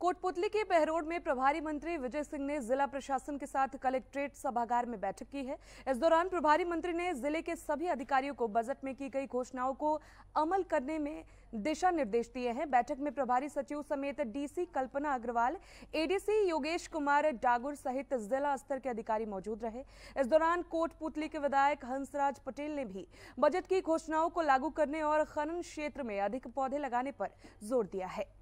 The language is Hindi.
कोटपुतली के बहरोड में प्रभारी मंत्री विजय सिंह ने जिला प्रशासन के साथ कलेक्ट्रेट सभागार में बैठक की है इस दौरान प्रभारी मंत्री ने जिले के सभी अधिकारियों को बजट में की गई घोषणाओं को अमल करने में दिशा निर्देश दिए हैं बैठक में प्रभारी सचिव समेत डीसी कल्पना अग्रवाल एडीसी योगेश कुमार डागुर सहित जिला स्तर के अधिकारी मौजूद रहे इस दौरान कोटपुतली के विधायक हंसराज पटेल ने भी बजट की घोषणाओं को लागू करने और खनन क्षेत्र में अधिक पौधे लगाने पर जोर दिया है